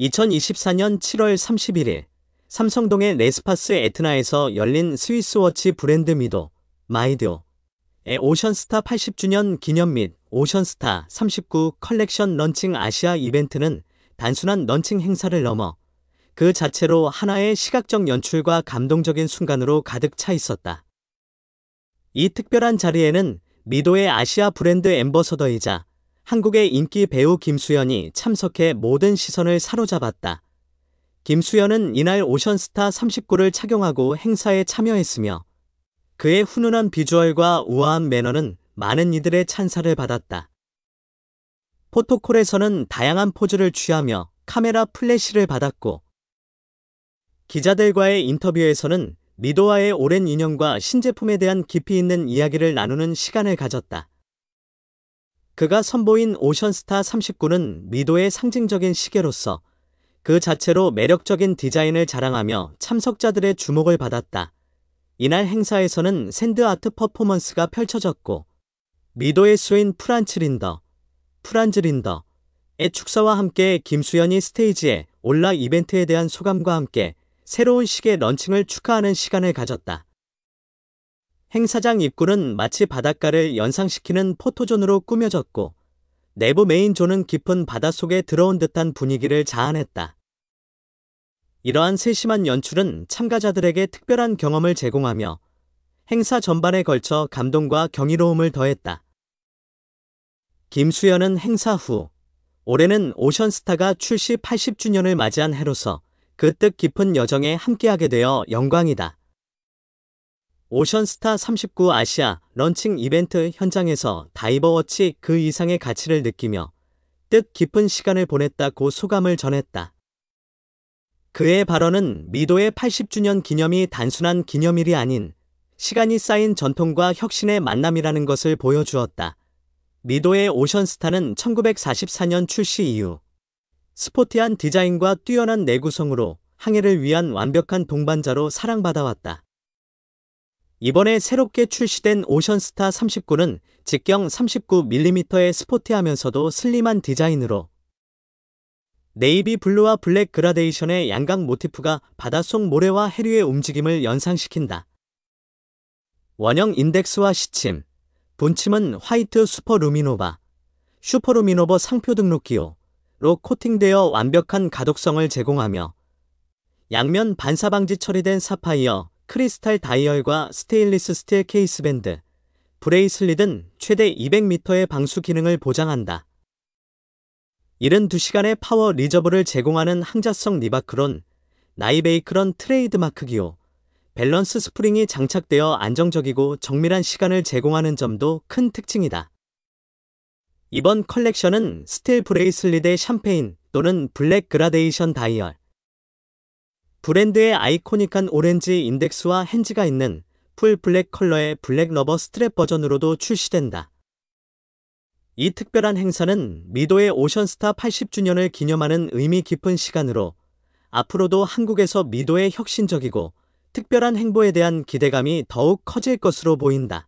2024년 7월 31일 삼성동의 레스파스 에트나에서 열린 스위스워치 브랜드 미도 마이드의 오션스타 80주년 기념 및 오션스타 39 컬렉션 런칭 아시아 이벤트는 단순한 런칭 행사를 넘어 그 자체로 하나의 시각적 연출과 감동적인 순간으로 가득 차 있었다. 이 특별한 자리에는 미도의 아시아 브랜드 엠버서더이자 한국의 인기 배우 김수현이 참석해 모든 시선을 사로잡았다. 김수현은 이날 오션스타 39를 착용하고 행사에 참여했으며 그의 훈훈한 비주얼과 우아한 매너는 많은 이들의 찬사를 받았다. 포토콜에서는 다양한 포즈를 취하며 카메라 플래시를 받았고 기자들과의 인터뷰에서는 미도와의 오랜 인연과 신제품에 대한 깊이 있는 이야기를 나누는 시간을 가졌다. 그가 선보인 오션스타 39는 미도의 상징적인 시계로서 그 자체로 매력적인 디자인을 자랑하며 참석자들의 주목을 받았다. 이날 행사에서는 샌드아트 퍼포먼스가 펼쳐졌고 미도의 수인 프란츠 린더, 프란즈 린더의 축사와 함께 김수현이 스테이지에 올라 이벤트에 대한 소감과 함께 새로운 시계 런칭을 축하하는 시간을 가졌다. 행사장 입구는 마치 바닷가를 연상시키는 포토존으로 꾸며졌고 내부 메인존은 깊은 바닷속에 들어온 듯한 분위기를 자아냈다. 이러한 세심한 연출은 참가자들에게 특별한 경험을 제공하며 행사 전반에 걸쳐 감동과 경이로움을 더했다. 김수현은 행사 후 올해는 오션스타가 출시 80주년을 맞이한 해로서 그 뜻 깊은 여정에 함께하게 되어 영광이다. 오션스타 39 아시아 런칭 이벤트 현장에서 다이버워치 그 이상의 가치를 느끼며 뜻 깊은 시간을 보냈다고 소감을 전했다. 그의 발언은 미도의 80주년 기념이 단순한 기념일이 아닌 시간이 쌓인 전통과 혁신의 만남이라는 것을 보여주었다. 미도의 오션스타는 1944년 출시 이후 스포티한 디자인과 뛰어난 내구성으로 항해를 위한 완벽한 동반자로 사랑받아왔다. 이번에 새롭게 출시된 오션스타 39는 직경 39mm의 스포티하면서도 슬림한 디자인으로 네이비 블루와 블랙 그라데이션의 양각 모티프가 바닷속 모래와 해류의 움직임을 연상시킨다. 원형 인덱스와 시침, 본침은 화이트 슈퍼루미노바, 슈퍼루미노버 상표 등록기호로 코팅되어 완벽한 가독성을 제공하며 양면 반사방지 처리된 사파이어, 크리스탈 다이얼과 스테인리스 스틸 케이스 밴드, 브레이슬릿은 최대 200m의 방수 기능을 보장한다. 72시간의 파워 리저브를 제공하는 항자성 니바크론 나이베이크론 트레이드마크 기호, 밸런스 스프링이 장착되어 안정적이고 정밀한 시간을 제공하는 점도 큰 특징이다. 이번 컬렉션은 스틸 브레이슬릿의 샴페인 또는 블랙 그라데이션 다이얼, 브랜드의 아이코닉한 오렌지 인덱스와 핸즈가 있는 풀 블랙 컬러의 블랙 러버 스트랩 버전으로도 출시된다. 이 특별한 행사는 미도의 오션스타 80주년을 기념하는 의미 깊은 시간으로 앞으로도 한국에서 미도의 혁신적이고 특별한 행보에 대한 기대감이 더욱 커질 것으로 보인다.